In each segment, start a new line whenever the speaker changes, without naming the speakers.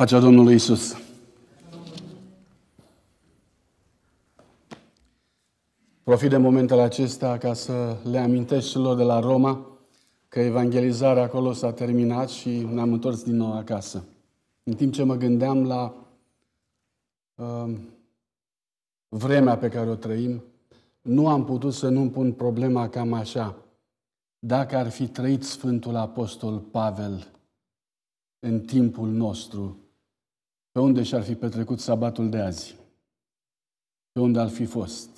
Pacea Domnului Isus. Profit de momentele acestea ca să le amintești celor de la Roma că evangelizarea acolo s-a terminat și ne-am întors din nou acasă. În timp ce mă gândeam la uh, vremea pe care o trăim, nu am putut să nu-mi pun problema cam așa. Dacă ar fi trăit Sfântul Apostol Pavel în timpul nostru, pe unde și-ar fi petrecut sabatul de azi? Pe unde ar fi fost?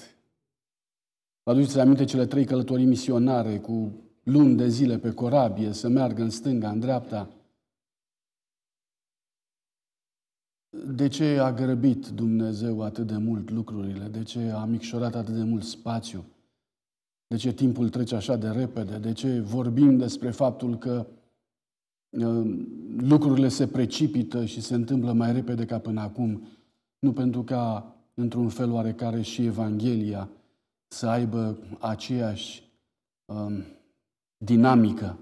Vă aduceți aminte cele trei călătorii misionare cu luni de zile pe corabie să meargă în stânga, în dreapta? De ce a grăbit Dumnezeu atât de mult lucrurile? De ce a micșorat atât de mult spațiu? De ce timpul trece așa de repede? De ce vorbim despre faptul că Ehm, lucrurile se precipită și se întâmplă mai repede ca până acum, nu pentru ca, într-un fel oarecare, și Evanghelia să aibă aceeași um, dinamică,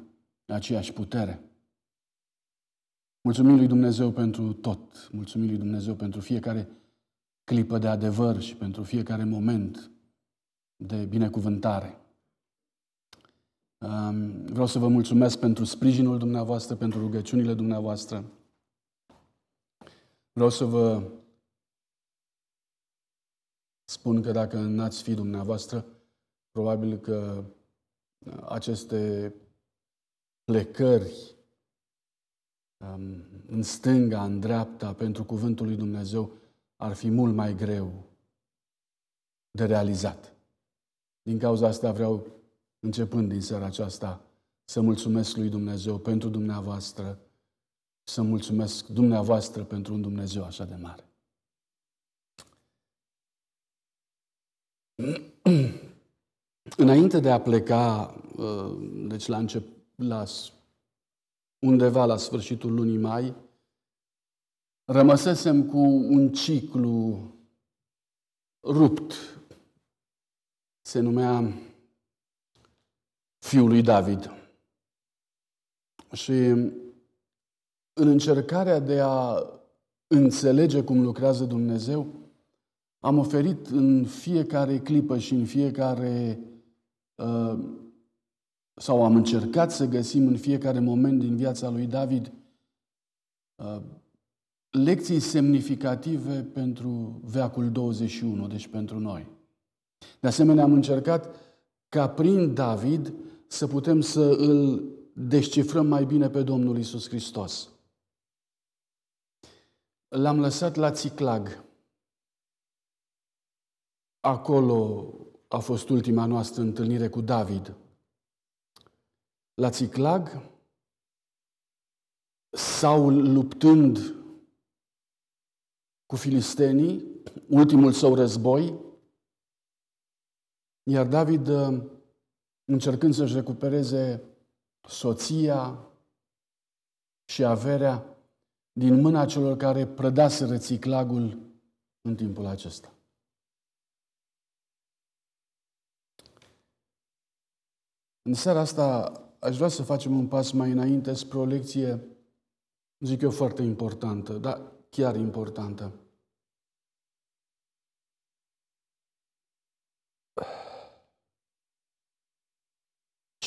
aceeași putere. Mulțumim lui Dumnezeu pentru tot. Mulțumim lui Dumnezeu pentru fiecare clipă de adevăr și pentru fiecare moment de binecuvântare. Vreau să vă mulțumesc pentru sprijinul dumneavoastră, pentru rugăciunile dumneavoastră. Vreau să vă spun că dacă n-ați fi dumneavoastră, probabil că aceste plecări în stânga, în dreapta, pentru cuvântul lui Dumnezeu, ar fi mult mai greu de realizat. Din cauza asta vreau începând din seara aceasta, să mulțumesc lui Dumnezeu pentru dumneavoastră, să mulțumesc dumneavoastră pentru un Dumnezeu așa de mare. Înainte de a pleca, uh, deci la, încep, la undeva la sfârșitul lunii mai, rămăsesem cu un ciclu rupt. Se numea fiul lui David. Și în încercarea de a înțelege cum lucrează Dumnezeu, am oferit în fiecare clipă și în fiecare uh, sau am încercat să găsim în fiecare moment din viața lui David uh, lecții semnificative pentru veacul 21, deci pentru noi. De asemenea, am încercat ca prin David să putem să îl descifrăm mai bine pe Domnul Isus Hristos. L-am lăsat la Ciclag. Acolo a fost ultima noastră întâlnire cu David. La Ciclag, Saul luptând cu filistenii, ultimul său război, iar David uh, încercând să-și recupereze soția și averea din mâna celor care prădase țiclagul în timpul acesta. În seara asta aș vrea să facem un pas mai înainte spre o lecție, zic eu, foarte importantă, dar chiar importantă.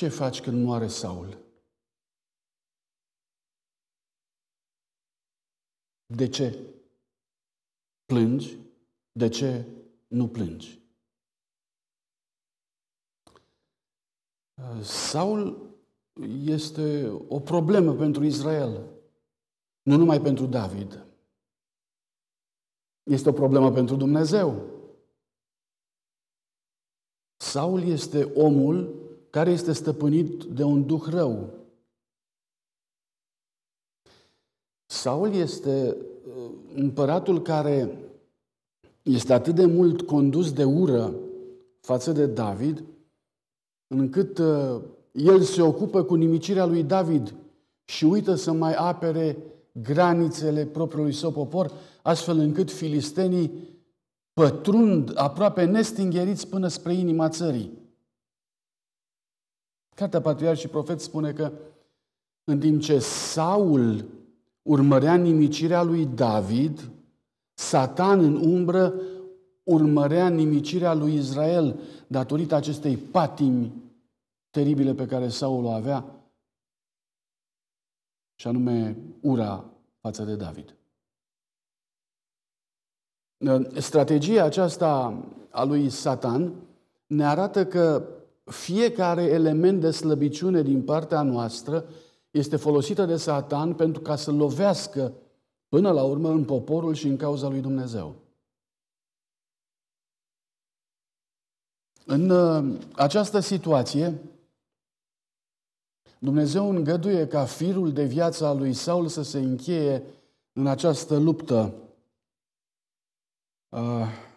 Ce faci când moare Saul? De ce plângi? De ce nu plângi? Saul este o problemă pentru Israel, nu numai pentru David. Este o problemă pentru Dumnezeu. Saul este omul care este stăpânit de un duh rău. Saul este uh, împăratul care este atât de mult condus de ură față de David, încât uh, el se ocupă cu nimicirea lui David și uită să mai apere granițele propriului său popor, astfel încât filistenii pătrund aproape nestingheriți până spre inima țării. Cartea patriar și Profet spune că în timp ce Saul urmărea nimicirea lui David, Satan în umbră urmărea nimicirea lui Israel datorită acestei patimi teribile pe care Saul o avea, și anume ura față de David. Strategia aceasta a lui Satan ne arată că fiecare element de slăbiciune din partea noastră este folosită de Satan pentru ca să lovească până la urmă în poporul și în cauza lui Dumnezeu. În uh, această situație, Dumnezeu îngăduie ca firul de viață al lui Saul să se încheie în această luptă. Uh,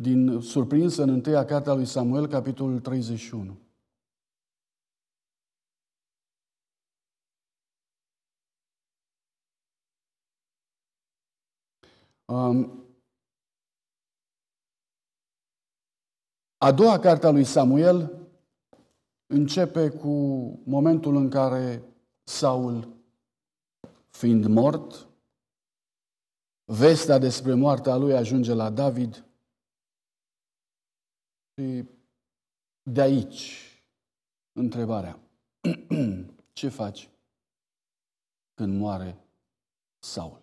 din surprins în întâia carte a lui Samuel, capitolul 31. Um, a doua carte a lui Samuel începe cu momentul în care Saul, fiind mort, vestea despre moartea lui ajunge la David și de aici întrebarea. Ce faci când moare Saul?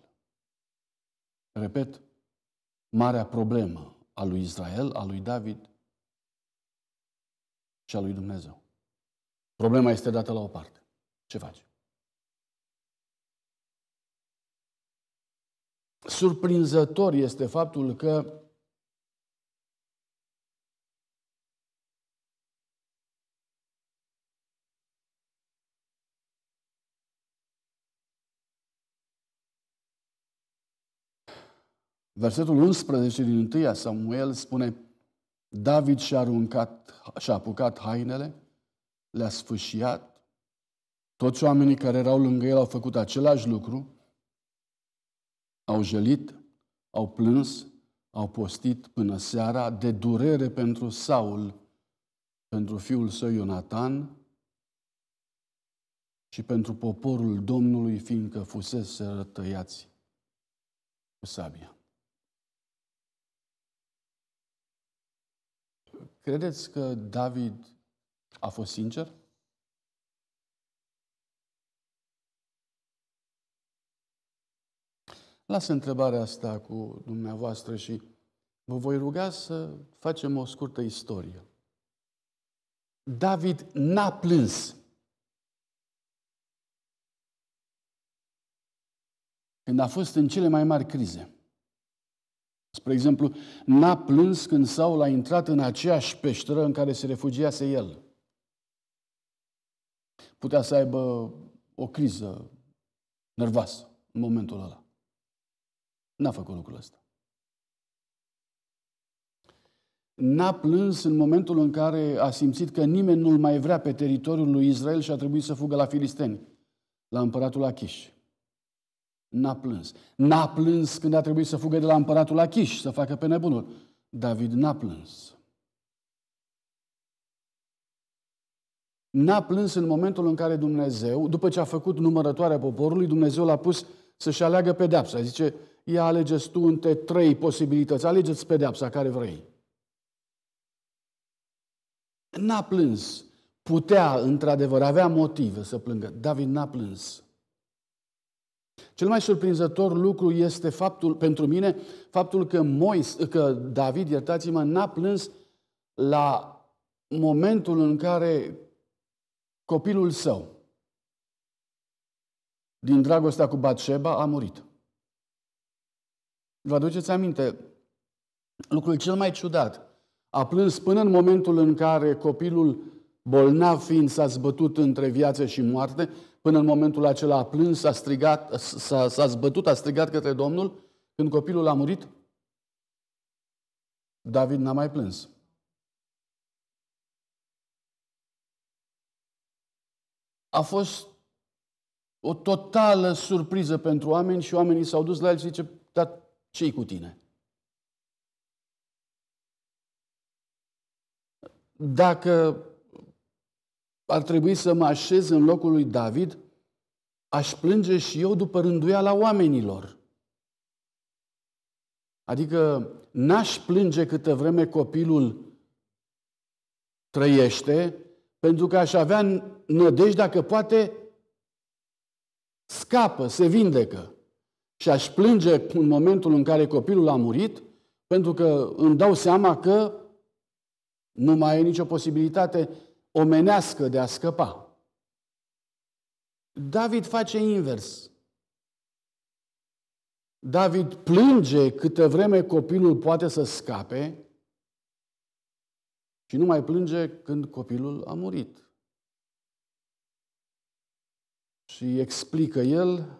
Repet, marea problemă a lui Israel, a lui David și a lui Dumnezeu. Problema este dată la o parte. Ce faci? Surprinzător este faptul că Versetul 11 din 1 Samuel spune, David și-a aruncat, și-a apucat hainele, le-a sfâșiat, toți oamenii care erau lângă el au făcut același lucru, au jelit, au plâns, au postit până seara de durere pentru Saul, pentru fiul său Ionatan și pentru poporul Domnului, fiindcă fusese rătăiați cu sabia. Credeți că David a fost sincer? Lasă întrebarea asta cu dumneavoastră și vă voi ruga să facem o scurtă istorie. David n-a plâns. Când a fost în cele mai mari crize. Spre exemplu, n-a plâns când Saul a intrat în aceeași peșteră în care se refugiase el. Putea să aibă o criză nervoasă în momentul ăla. N-a făcut lucrul ăsta. N-a plâns în momentul în care a simțit că nimeni nu-l mai vrea pe teritoriul lui Israel și a trebuit să fugă la filisteni, la împăratul Achish. N-a plâns. N-a plâns când a trebuit să fugă de la împăratul Achish, să facă pe nebunul. David n-a plâns. N-a plâns în momentul în care Dumnezeu, după ce a făcut numărătoarea poporului, Dumnezeu l-a pus să-și aleagă pedeapsa. Zice, ia alegeți tu între trei posibilități, alegeți pedeapsa care vrei. N-a plâns. Putea, într-adevăr, avea motive să plângă. David n-a plâns. Cel mai surprinzător lucru este faptul, pentru mine faptul că, Mois, că David, iertați-mă, n-a plâns la momentul în care copilul său, din dragostea cu Batșeba, a murit. Vă aduceți aminte, lucrul cel mai ciudat, a plâns până în momentul în care copilul bolnav fiind s-a zbătut între viață și moarte, Până în momentul acela a plâns, a strigat, s-a, s-a zbătut, a strigat către Domnul. Când copilul a murit, David n-a mai plâns. A fost o totală surpriză pentru oameni și oamenii s-au dus la el și zice, dar ce cu tine? Dacă ar trebui să mă așez în locul lui David, aș plânge și eu după rânduiala oamenilor. Adică n-aș plânge câtă vreme copilul trăiește, pentru că aș avea nădejde dacă poate scapă, se vindecă. Și aș plânge în momentul în care copilul a murit, pentru că îmi dau seama că nu mai e nicio posibilitate omenească de a scăpa. David face invers. David plânge câtă vreme copilul poate să scape și nu mai plânge când copilul a murit. Și explică el,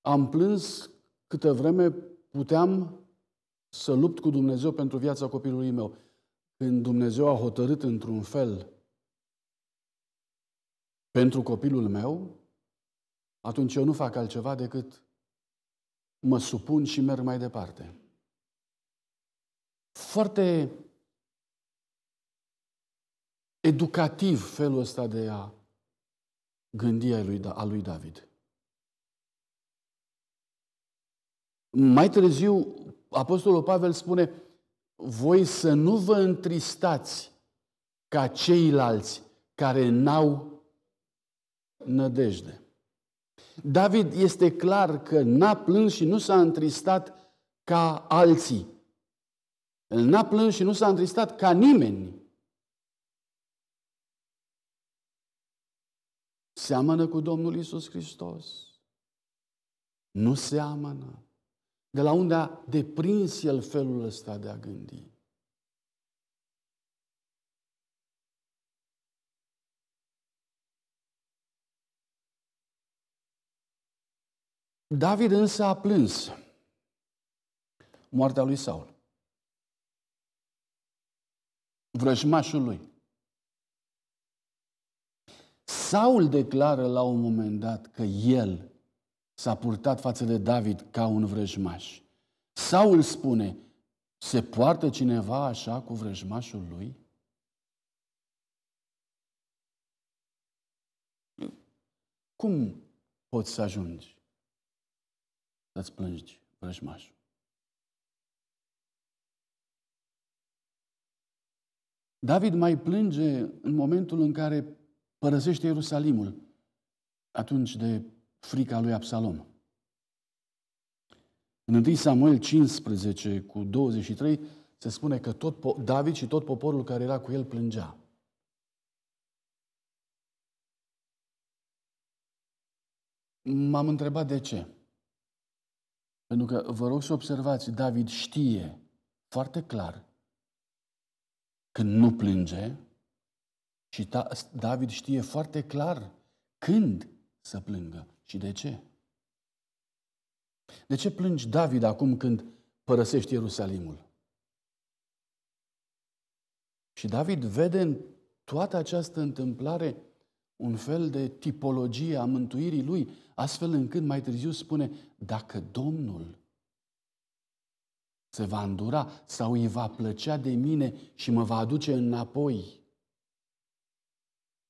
am plâns câtă vreme puteam să lupt cu Dumnezeu pentru viața copilului meu când Dumnezeu a hotărât într-un fel pentru copilul meu, atunci eu nu fac altceva decât mă supun și merg mai departe. Foarte educativ felul ăsta de a gândi a da, lui David. Mai târziu, Apostolul Pavel spune, voi să nu vă întristați ca ceilalți care n-au nădejde. David este clar că n-a plâns și nu s-a întristat ca alții. El n-a plâns și nu s-a întristat ca nimeni. Seamănă cu Domnul Isus Hristos. Nu seamănă de la unde a deprins el felul ăsta de a gândi. David însă a plâns moartea lui Saul, vrăjmașul lui. Saul declară la un moment dat că el s-a purtat față de David ca un vrăjmaș. Saul spune, se poartă cineva așa cu vrăjmașul lui? Cum poți să ajungi să-ți plângi vrăjmașul? David mai plânge în momentul în care părăsește Ierusalimul, atunci de frica lui Absalom. În 1 Samuel 15 cu 23 se spune că tot David și tot poporul care era cu el plângea. M-am întrebat de ce. Pentru că vă rog să observați, David știe foarte clar când nu plânge și David știe foarte clar când să plângă. Și de ce? De ce plângi David acum când părăsești Ierusalimul? Și David vede în toată această întâmplare un fel de tipologie a mântuirii lui, astfel încât mai târziu spune, dacă Domnul se va îndura sau îi va plăcea de mine și mă va aduce înapoi.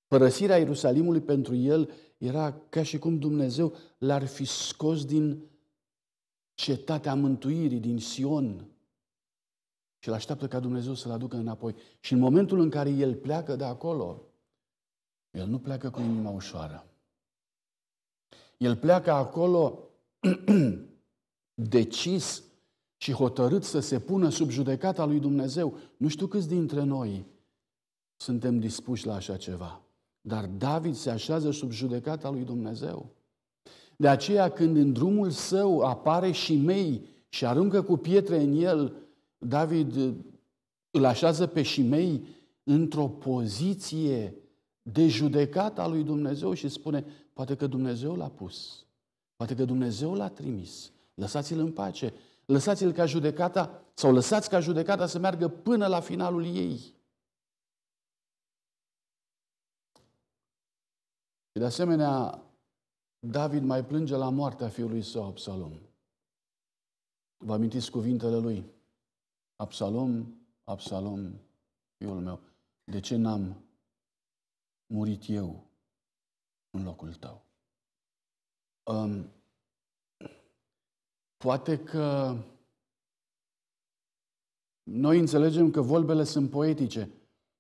Părăsirea Ierusalimului pentru el era ca și cum Dumnezeu l-ar fi scos din cetatea mântuirii, din Sion. Și îl așteaptă ca Dumnezeu să-l aducă înapoi. Și în momentul în care el pleacă de acolo, el nu pleacă cu inima ușoară. El pleacă acolo decis și hotărât să se pună sub judecata lui Dumnezeu. Nu știu câți dintre noi suntem dispuși la așa ceva. Dar David se așează sub judecata lui Dumnezeu. De aceea când în drumul său apare și mei și aruncă cu pietre în el, David uh, îl așează pe și Mei într-o poziție de judecat a lui Dumnezeu și spune, poate că Dumnezeu l-a pus, poate că Dumnezeu l-a trimis, lăsați-l în pace, lăsați-l ca judecata, sau lăsați ca judecata să meargă până la finalul ei. Și de asemenea, David mai plânge la moartea fiului său, Absalom. Vă amintiți cuvintele lui? Absalom, Absalom, fiul meu, de ce n-am murit eu în locul tău? Um, poate că noi înțelegem că vorbele sunt poetice,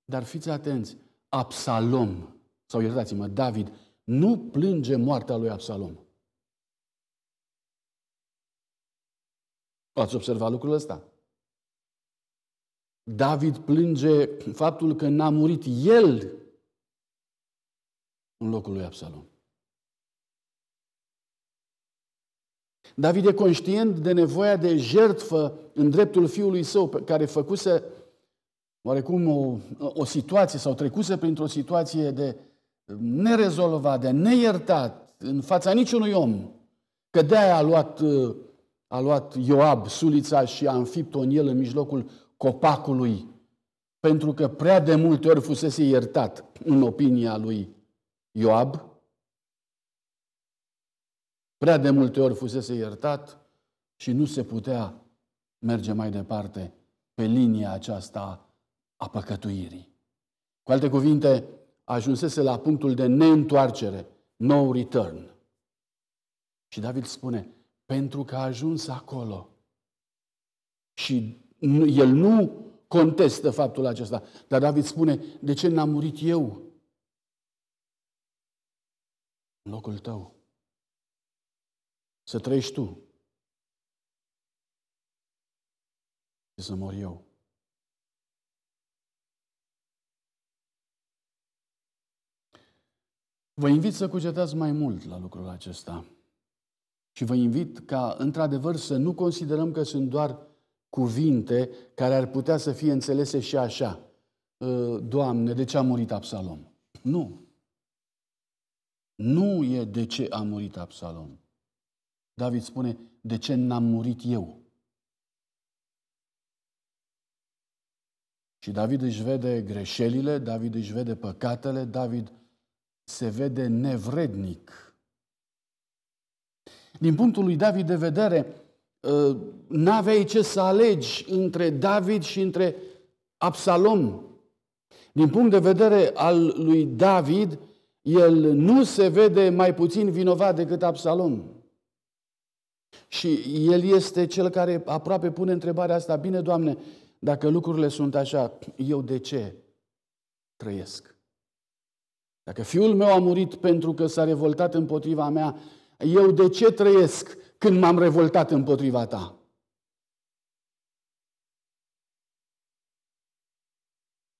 dar fiți atenți, Absalom sau iertați-mă, David, nu plânge moartea lui Absalom. Ați observat lucrul ăsta? David plânge faptul că n-a murit el în locul lui Absalom. David e conștient de nevoia de jertfă în dreptul fiului său, care făcuse oarecum o, o situație sau trecuse printr-o situație de nerezolvat, de neiertat în fața niciunui om, că de-aia a luat, a luat Ioab sulița și a înfipt-o în el în mijlocul copacului, pentru că prea de multe ori fusese iertat în opinia lui Ioab, prea de multe ori fusese iertat și nu se putea merge mai departe pe linia aceasta a păcătuirii. Cu alte cuvinte, ajunsese la punctul de neîntoarcere, no return. Și David spune, pentru că a ajuns acolo și el nu contestă faptul acesta, dar David spune, de ce n-am murit eu în locul tău? Să trăiești tu și să mor eu. Vă invit să cugetați mai mult la lucrul acesta. Și vă invit ca, într-adevăr, să nu considerăm că sunt doar cuvinte care ar putea să fie înțelese și așa. Ă, Doamne, de ce a murit Absalom? Nu. Nu e de ce a murit Absalom. David spune, de ce n-am murit eu? Și David își vede greșelile, David își vede păcatele, David se vede nevrednic. Din punctul lui David de vedere, uh, n-aveai ce să alegi între David și între Absalom. Din punct de vedere al lui David, el nu se vede mai puțin vinovat decât Absalom. Și el este cel care aproape pune întrebarea asta, bine, Doamne, dacă lucrurile sunt așa, eu de ce trăiesc? Dacă fiul meu a murit pentru că s-a revoltat împotriva mea, eu de ce trăiesc când m-am revoltat împotriva ta?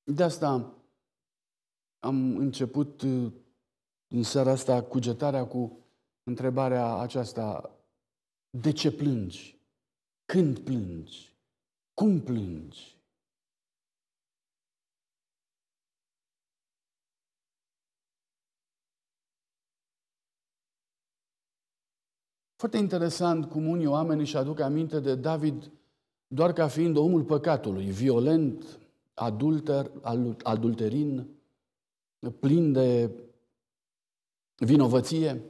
De asta am început uh, în seara asta cugetarea cu întrebarea aceasta. De ce plângi? Când plângi? Cum plângi? Foarte interesant cum unii oameni își aduc aminte de David doar ca fiind omul păcatului, violent, adulter, adulterin, plin de vinovăție.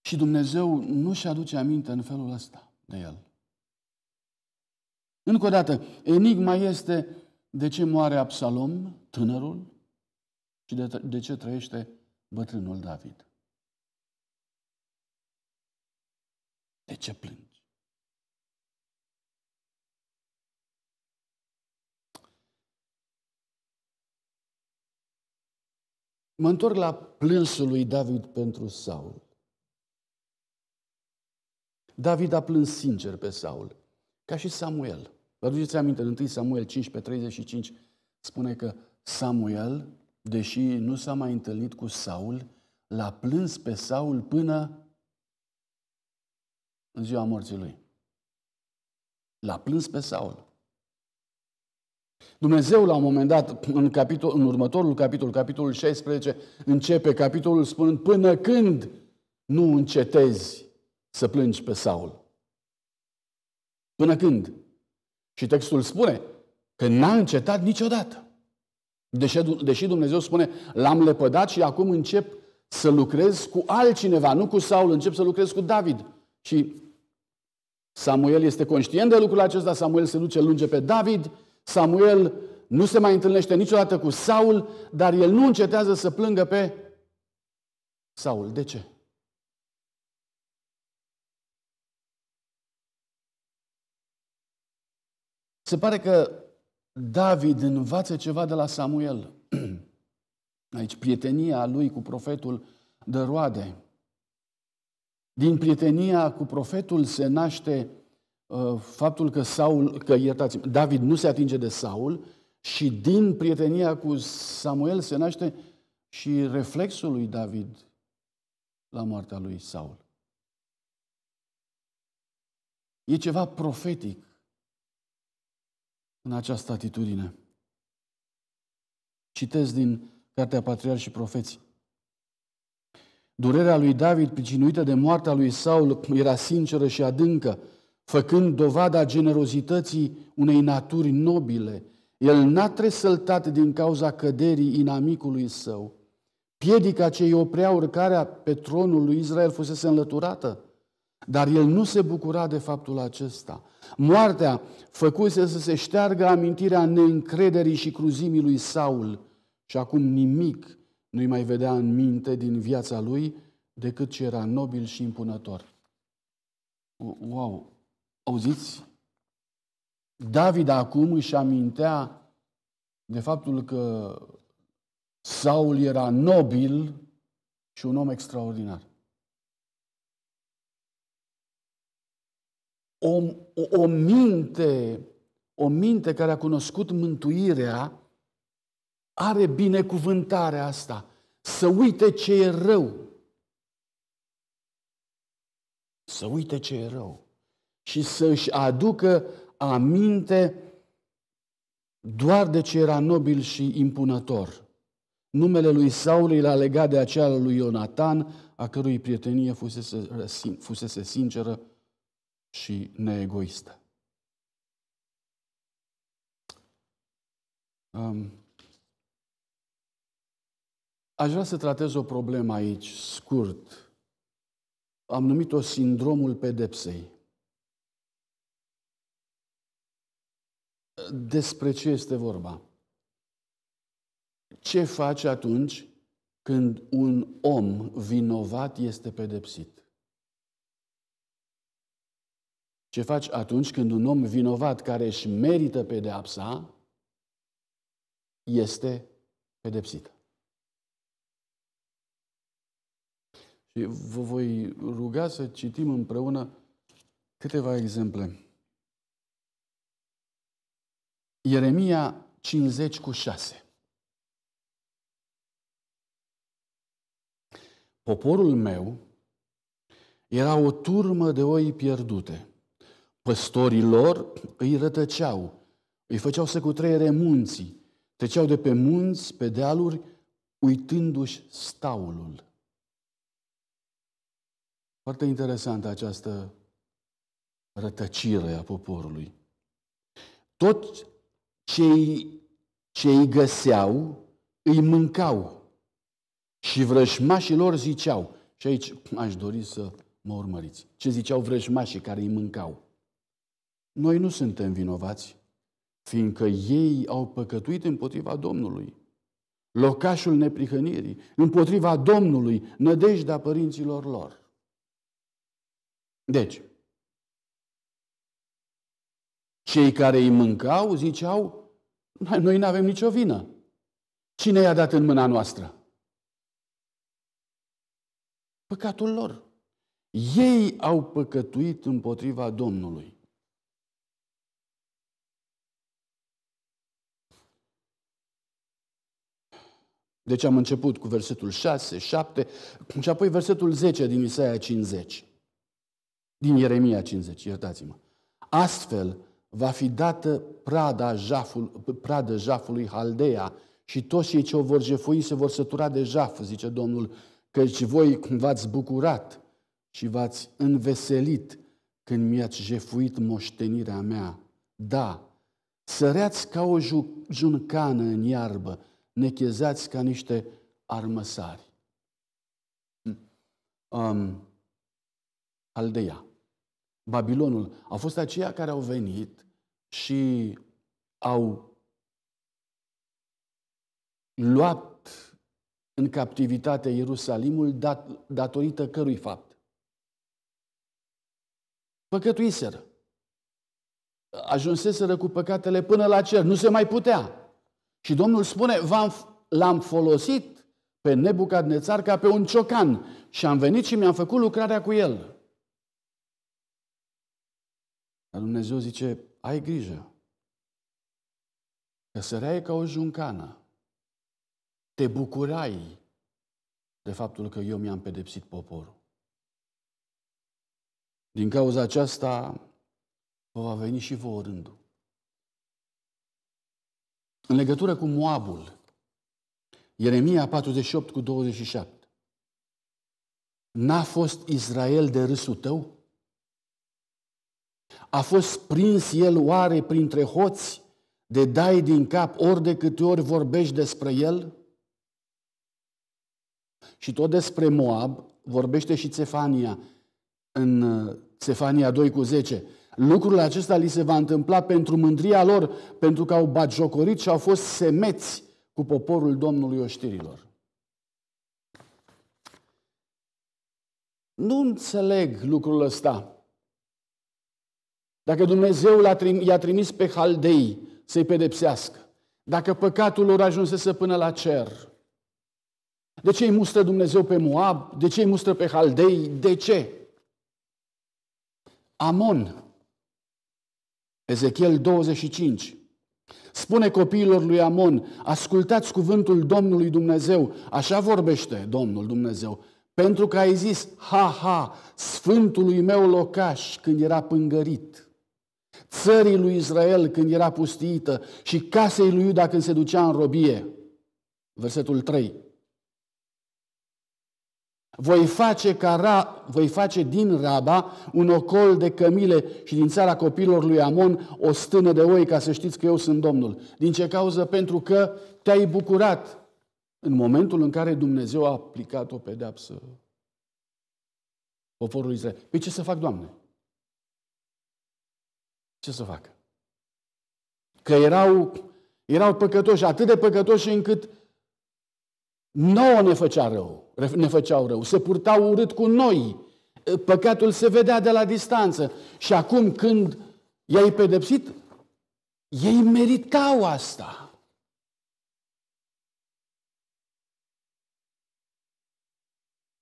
Și Dumnezeu nu și aduce aminte în felul ăsta de el. Încă o dată, enigma este de ce moare Absalom, tânărul, și de, de ce trăiește bătrânul David. De ce plângi? Mă întorc la plânsul lui David pentru Saul. David a plâns sincer pe Saul, ca și Samuel. Vă aduceți aminte, în 1 Samuel 15, 35, spune că Samuel, deși nu s-a mai întâlnit cu Saul, l-a plâns pe Saul până în ziua morții lui. L-a plâns pe Saul. Dumnezeu, la un moment dat, în, capitol, în următorul capitol, capitolul 16, începe capitolul spunând, până când nu încetezi să plângi pe Saul? Până când? Și textul spune că n-a încetat niciodată. Deși, Dumnezeu spune, l-am lepădat și acum încep să lucrez cu altcineva, nu cu Saul, încep să lucrez cu David. Și Samuel este conștient de lucrul acesta, Samuel se duce, lunge pe David, Samuel nu se mai întâlnește niciodată cu Saul, dar el nu încetează să plângă pe Saul. De ce? Se pare că David învață ceva de la Samuel. Aici prietenia lui cu profetul de roade. Din prietenia cu profetul se naște uh, faptul că Saul, că iertați David nu se atinge de Saul și din prietenia cu Samuel se naște și reflexul lui David la moartea lui Saul. E ceva profetic în această atitudine. Citez din Cartea Patriar și Profeții. Durerea lui David, pricinuită de moartea lui Saul, era sinceră și adâncă, făcând dovada generozității unei naturi nobile. El n-a tresăltat din cauza căderii inamicului său. Piedica ce îi oprea urcarea pe tronul lui Israel fusese înlăturată, dar el nu se bucura de faptul acesta. Moartea făcuse să se șteargă amintirea neîncrederii și cruzimii lui Saul și acum nimic nu-i mai vedea în minte din viața lui decât ce era nobil și impunător. Wow! Auziți? David acum își amintea de faptul că Saul era nobil și un om extraordinar. O, o, o minte, o minte care a cunoscut mântuirea are binecuvântarea asta, să uite ce e rău. Să uite ce e rău și să-și aducă aminte doar de ce era nobil și impunător. Numele lui Saul l-a legat de acela lui Ionatan, a cărui prietenie fusese, fusese sinceră și neegoistă. Aș vrea să tratez o problemă aici, scurt. Am numit-o sindromul pedepsei. Despre ce este vorba? Ce faci atunci când un om vinovat este pedepsit? Ce faci atunci când un om vinovat care își merită pedeapsa este pedepsit? Vă voi ruga să citim împreună câteva exemple. Ieremia 50 cu 6. Poporul meu era o turmă de oi pierdute. Păstorii lor îi rătăceau, îi făceau să cutreiere munții, treceau de pe munți, pe dealuri, uitându-și staulul. Foarte interesantă această rătăcire a poporului. Tot cei ce îi găseau, îi mâncau și lor ziceau. Și aici aș dori să mă urmăriți. Ce ziceau vrăjmașii care îi mâncau? Noi nu suntem vinovați, fiindcă ei au păcătuit împotriva Domnului. Locașul neprihănirii, împotriva Domnului, nădejdea părinților lor. Deci, cei care îi mâncau ziceau, noi nu avem nicio vină. Cine i-a dat în mâna noastră? Păcatul lor. Ei au păcătuit împotriva Domnului. Deci am început cu versetul 6, 7 și apoi versetul 10 din Isaia 50 din Ieremia 50, iertați-mă. Astfel va fi dată prada, jaful, pradă jafului Haldea și toți cei ce o vor jefui se vor sătura de jaf, zice Domnul, căci voi v-ați bucurat și v-ați înveselit când mi-ați jefuit moștenirea mea. Da, săreați ca o juncană în iarbă, nechezați ca niște armăsari. Hm. Um, Aldeia. Babilonul, au fost aceia care au venit și au luat în captivitate Ierusalimul dat, datorită cărui fapt? Păcătuiseră. Ajunseseră cu păcatele până la cer. Nu se mai putea. Și Domnul spune, v-am, l-am folosit pe Nebucadnețar ca pe un ciocan și am venit și mi-am făcut lucrarea cu el. Dar Dumnezeu zice, ai grijă. Că sărea e ca o juncană. Te bucurai de faptul că eu mi-am pedepsit poporul. Din cauza aceasta vă va veni și vouă rândul. În legătură cu Moabul, Ieremia 48 cu 27. N-a fost Israel de râsul tău? A fost prins el oare printre hoți de dai din cap ori de câte ori vorbești despre el? Și tot despre Moab vorbește și Cefania în uh, Cefania 2 cu 10. Lucrul acesta li se va întâmpla pentru mândria lor, pentru că au batjocorit și au fost semeți cu poporul Domnului Oștirilor. Nu înțeleg lucrul ăsta. Dacă Dumnezeu i-a trimis pe haldei să-i pedepsească, dacă păcatul lor ajunsese până la cer, de ce îi mustră Dumnezeu pe Moab? De ce îi mustră pe haldei? De ce? Amon, Ezechiel 25, spune copiilor lui Amon, ascultați cuvântul Domnului Dumnezeu, așa vorbește Domnul Dumnezeu, pentru că ai zis, ha, ha, sfântului meu locaș când era pângărit țării lui Israel când era pustită și casei lui Iuda când se ducea în robie. Versetul 3. Voi face, ca ra, voi face din Raba un ocol de cămile și din țara copilor lui Amon o stână de oi, ca să știți că eu sunt Domnul. Din ce cauză? Pentru că te-ai bucurat în momentul în care Dumnezeu a aplicat o pedeapsă poporului Israel. Păi ce să fac, Doamne? ce să facă? Că erau, erau păcătoși, atât de păcătoși încât nouă ne, făcea rău, ne făceau rău, se purtau urât cu noi, păcatul se vedea de la distanță. Și acum când i-ai pedepsit, ei meritau asta.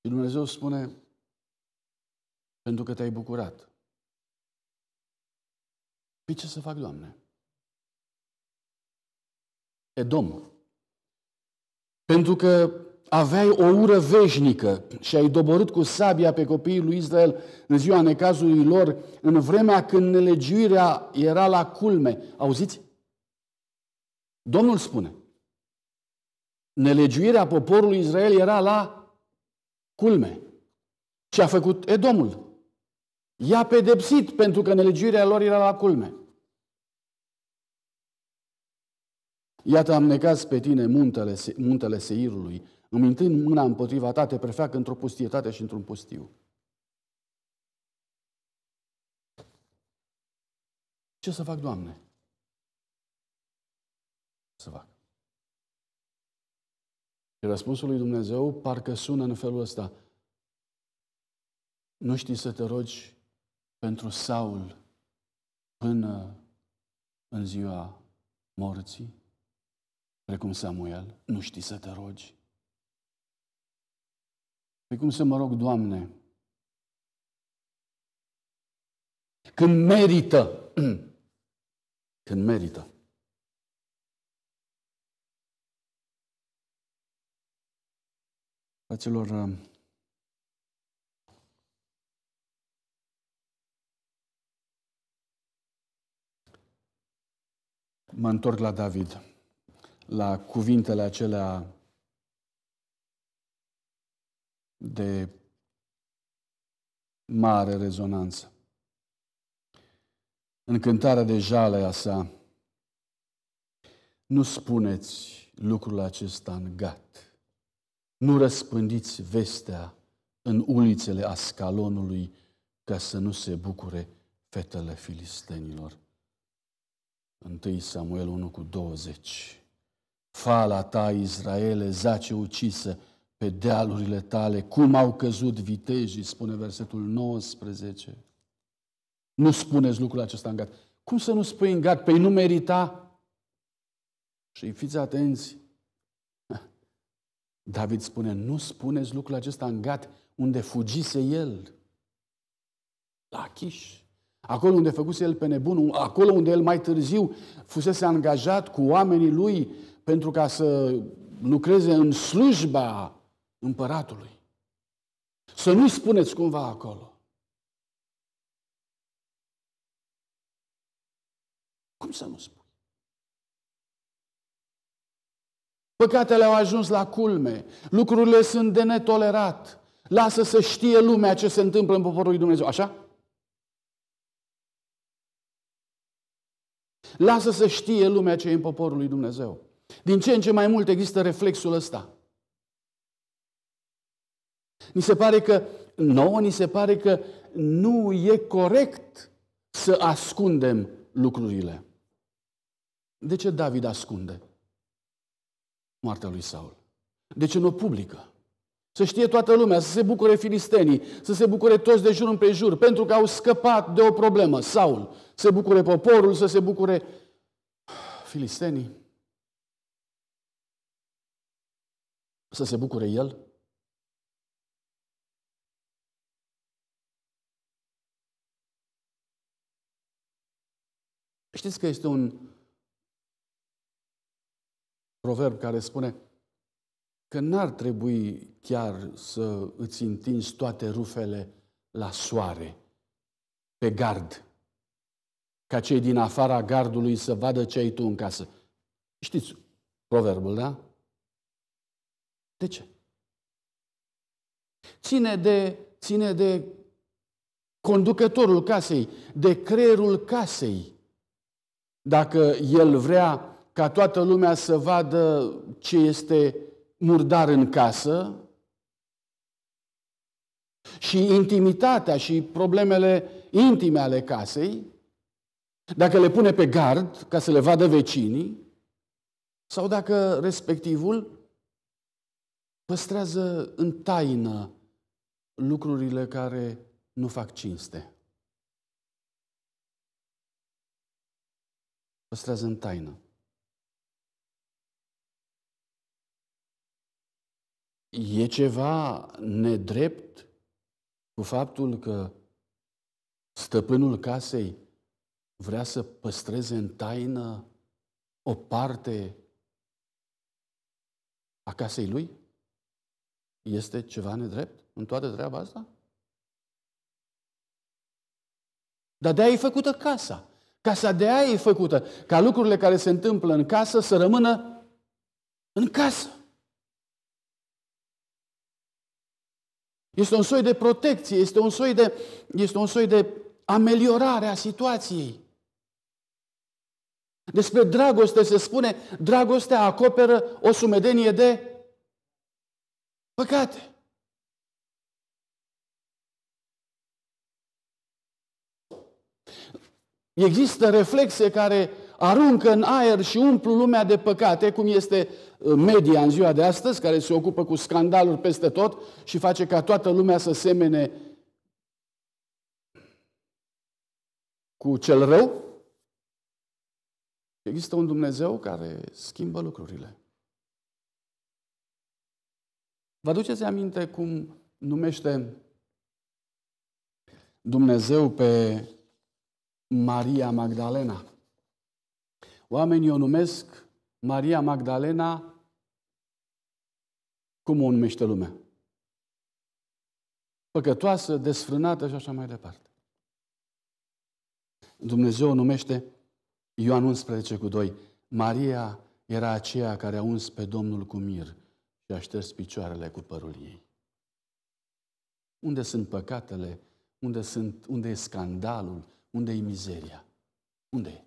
Și Dumnezeu spune, pentru că te-ai bucurat Păi ce să fac, Doamne? Edom. Pentru că aveai o ură veșnică și ai doborât cu sabia pe copiii lui Israel în ziua necazului lor, în vremea când nelegiuirea era la culme. Auziți? Domnul spune, nelegiuirea poporului Israel era la culme. Ce a făcut Edomul? I-a pedepsit pentru că nelegiuirea lor era la culme. Iată, am necat pe tine muntele, muntele Seirului, îmintând mâna împotriva ta, te prefac într-o pustietate și într-un pustiu. Ce să fac, Doamne? Ce să fac? Și răspunsul lui Dumnezeu parcă sună în felul ăsta. Nu știi să te rogi pentru Saul până în ziua morții, precum Samuel, nu știi să te rogi. Pe cum să mă rog, Doamne, când merită, când merită. Fraților, mă întorc la David, la cuvintele acelea de mare rezonanță. În cântarea de a sa, nu spuneți lucrul acesta în gat. Nu răspândiți vestea în ulițele Ascalonului ca să nu se bucure fetele filistenilor. 1 Samuel 1 cu 20. Fala ta, Israele, zace ucisă pe dealurile tale, cum au căzut vitejii, spune versetul 19. Nu spuneți lucrul acesta în gat. Cum să nu spui în gat? Păi nu merita. Și fiți atenți. David spune, nu spuneți lucrul acesta în gat, unde fugise el. La Chiș. Acolo unde făcuse el pe nebun, acolo unde el mai târziu fusese angajat cu oamenii lui pentru ca să lucreze în slujba împăratului. Să nu spuneți cumva acolo. Cum să nu spun? Păcatele au ajuns la culme, lucrurile sunt de netolerat. Lasă să știe lumea ce se întâmplă în poporul lui Dumnezeu. Așa? Lasă să știe lumea ce e în poporul lui Dumnezeu. Din ce în ce mai mult există reflexul ăsta. Ni se pare că, nouă, ni se pare că nu e corect să ascundem lucrurile. De ce David ascunde moartea lui Saul? De ce nu o publică? Să știe toată lumea, să se bucure filistenii, să se bucure toți de jur împrejur, pentru că au scăpat de o problemă. Saul, se bucure poporul, să se bucure filistenii, să se bucure el. Știți că este un proverb care spune că n-ar trebui chiar să îți întinzi toate rufele la soare, pe gard ca cei din afara gardului să vadă ce ai tu în casă. Știți proverbul, da? De ce? Ține de, ține de conducătorul casei, de creierul casei. Dacă el vrea ca toată lumea să vadă ce este murdar în casă, și intimitatea și problemele intime ale casei, dacă le pune pe gard ca să le vadă vecinii, sau dacă respectivul păstrează în taină lucrurile care nu fac cinste. Păstrează în taină. E ceva nedrept cu faptul că stăpânul casei vrea să păstreze în taină o parte a casei lui? Este ceva nedrept în toată treaba asta? Dar de-aia e făcută casa. Casa de aia e făcută. Ca lucrurile care se întâmplă în casă să rămână în casă. Este un soi de protecție, este un soi de, este un soi de ameliorare a situației. Despre dragoste se spune, dragostea acoperă o sumedenie de păcate. Există reflexe care aruncă în aer și umplu lumea de păcate, cum este uh, media în ziua de astăzi, care se ocupă cu scandaluri peste tot și face ca toată lumea să semene cu cel rău. Există un Dumnezeu care schimbă lucrurile. Vă duceți aminte cum numește Dumnezeu pe Maria Magdalena? Oamenii o numesc Maria Magdalena, cum o numește lumea? Păcătoasă, desfrânată și așa mai departe. Dumnezeu o numește Ioan 11 cu 2. Maria era aceea care a uns pe Domnul cu mir și a șters picioarele cu părul ei. Unde sunt păcatele? Unde, sunt, unde e scandalul? Unde e mizeria? Unde e?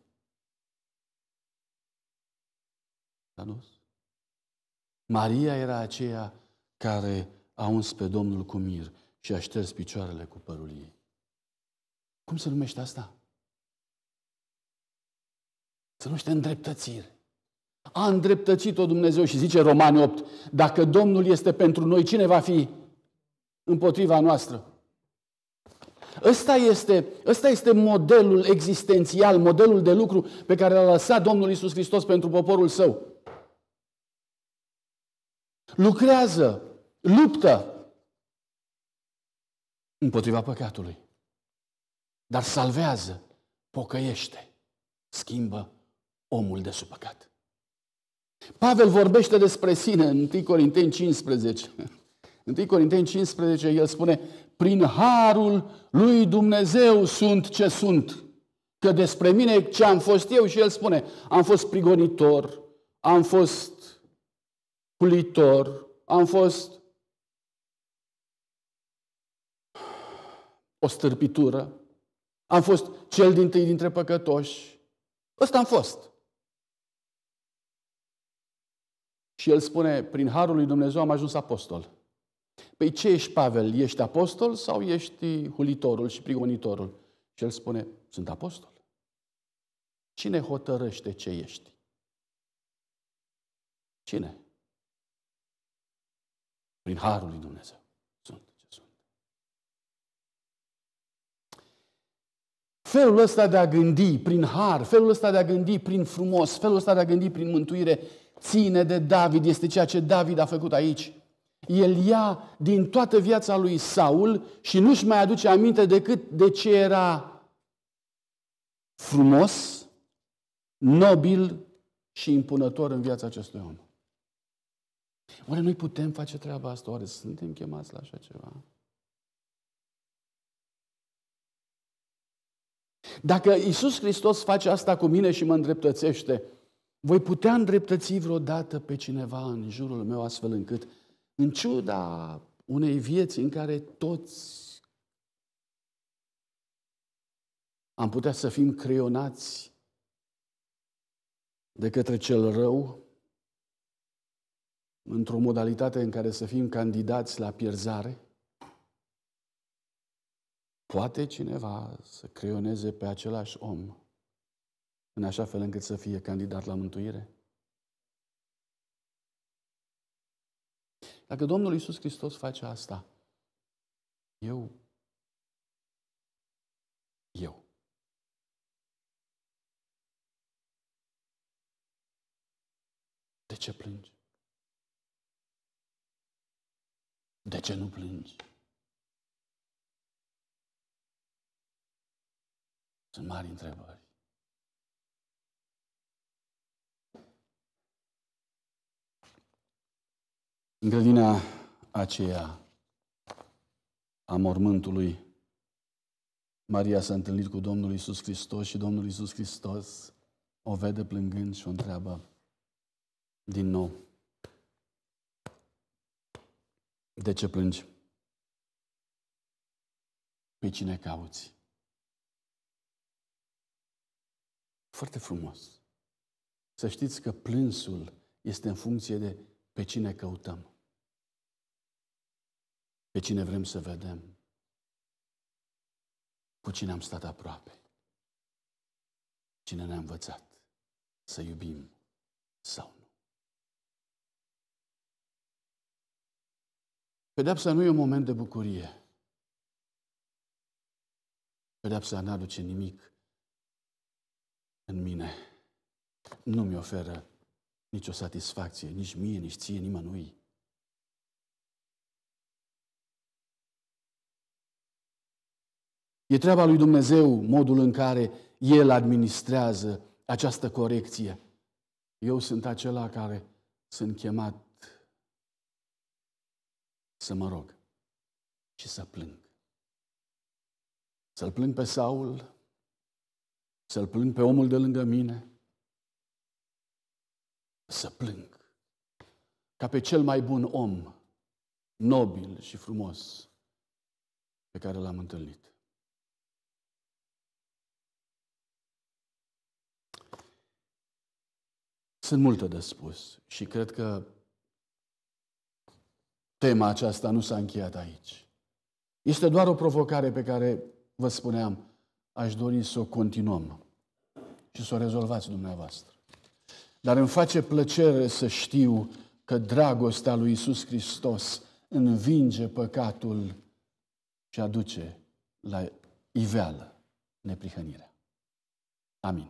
Danos? Maria era aceea care a uns pe Domnul cu mir și a șters picioarele cu părul ei. Cum se numește asta? Să numește îndreptățire. A îndreptățit-o Dumnezeu și zice Romani 8, dacă Domnul este pentru noi, cine va fi împotriva noastră? Ăsta este, ăsta este modelul existențial, modelul de lucru pe care l-a lăsat Domnul Isus Hristos pentru poporul său. Lucrează, luptă împotriva păcatului, dar salvează, pocăiește, schimbă omul de sub păcat. Pavel vorbește despre sine în 1 Corinteni 15. În 1 Corinteni 15 el spune, prin harul lui Dumnezeu sunt ce sunt. Că despre mine ce am fost eu și el spune, am fost prigonitor, am fost pulitor, am fost o stârpitură, am fost cel din tâi dintre păcătoși. Ăsta am fost. Și el spune, prin harul lui Dumnezeu am ajuns apostol. Păi ce ești, Pavel? Ești apostol sau ești hulitorul și prigonitorul? Și el spune, sunt apostol. Cine hotărăște ce ești? Cine? Prin harul lui Dumnezeu. Sunt ce sunt. Felul ăsta de a gândi prin har, felul ăsta de a gândi prin frumos, felul ăsta de a gândi prin mântuire, ține de David, este ceea ce David a făcut aici. El ia din toată viața lui Saul și nu-și mai aduce aminte decât de ce era frumos, nobil și impunător în viața acestui om. Oare noi putem face treaba asta? Oare suntem chemați la așa ceva? Dacă Isus Hristos face asta cu mine și mă îndreptățește, voi putea îndreptăți vreodată pe cineva în jurul meu astfel încât, în ciuda unei vieți în care toți am putea să fim creionați de către cel rău într-o modalitate în care să fim candidați la pierzare? Poate cineva să creioneze pe același om în așa fel încât să fie candidat la mântuire? Dacă Domnul Iisus Hristos face asta, eu, eu, de ce plângi? De ce nu plângi? Sunt mari întrebări. În grădina aceea a mormântului, Maria s-a întâlnit cu Domnul Isus Hristos și Domnul Isus Hristos o vede plângând și o întreabă din nou. De ce plângi? Pe cine cauți? Foarte frumos. Să știți că plânsul este în funcție de pe cine căutăm, pe cine vrem să vedem, cu cine am stat aproape, cine ne-a învățat să iubim sau nu. Pedepsa nu e un moment de bucurie. Pedepsa nu aduce nimic în mine. Nu mi oferă nicio satisfacție, nici mie, nici ție, nimănui. E treaba lui Dumnezeu modul în care El administrează această corecție. Eu sunt acela care sunt chemat să mă rog și să plâng. Să-l plâng pe Saul, să-l plâng pe omul de lângă mine, să plâng. Ca pe cel mai bun om, nobil și frumos, pe care l-am întâlnit. Sunt multe de spus și cred că tema aceasta nu s-a încheiat aici. Este doar o provocare pe care, vă spuneam, aș dori să o continuăm și să o rezolvați dumneavoastră. Dar îmi face plăcere să știu că dragostea lui Isus Hristos învinge păcatul și aduce la iveală neprihănirea. Amin.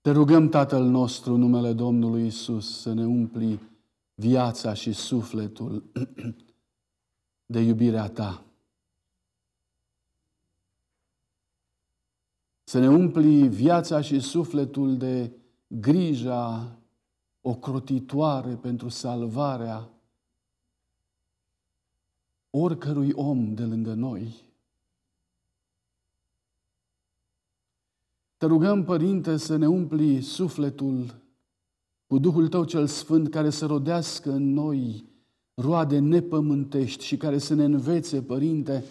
Te rugăm, Tatăl nostru, numele Domnului Isus, să ne umpli viața și sufletul de iubirea Ta. Să ne umpli viața și sufletul de grija ocrotitoare pentru salvarea oricărui om de lângă noi. Te rugăm, Părinte, să ne umpli sufletul cu Duhul Tău cel Sfânt care să rodească în noi roade nepământești și care să ne învețe, Părinte,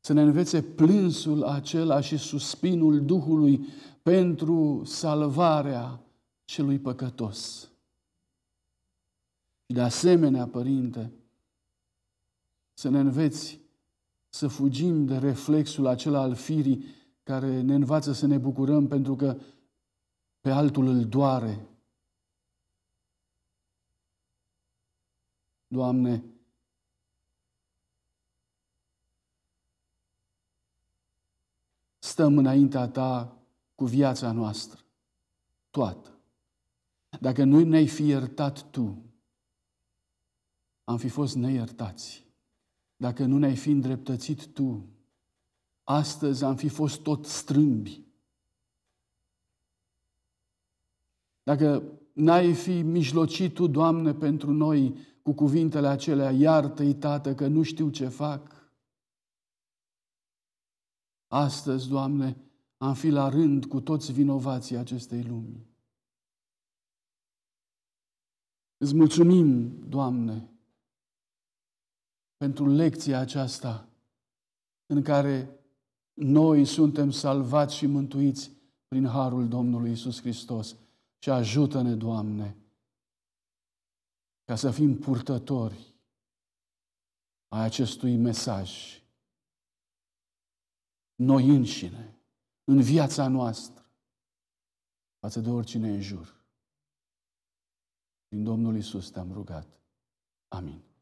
să ne învețe plânsul acela și suspinul Duhului pentru salvarea celui păcătos. De asemenea, Părinte, să ne înveți să fugim de reflexul acela al firii care ne învață să ne bucurăm pentru că pe altul îl doare. Doamne, stăm înaintea Ta cu viața noastră, toată. Dacă nu ne-ai fi iertat tu, am fi fost neiertați. Dacă nu ne-ai fi îndreptățit tu, astăzi am fi fost tot strâmbi. Dacă n-ai fi mijlocit tu, Doamne, pentru noi cu cuvintele acelea, iartă-i, Tată, că nu știu ce fac. Astăzi, Doamne, am fi la rând cu toți vinovații acestei lumi. Îți mulțumim, Doamne, pentru lecția aceasta în care noi suntem salvați și mântuiți prin harul Domnului Isus Hristos. Și ajută-ne, Doamne, ca să fim purtători a acestui mesaj. Noi înșine în viața noastră față de oricine în jur. Din Domnul Isus te-am rugat. Amin.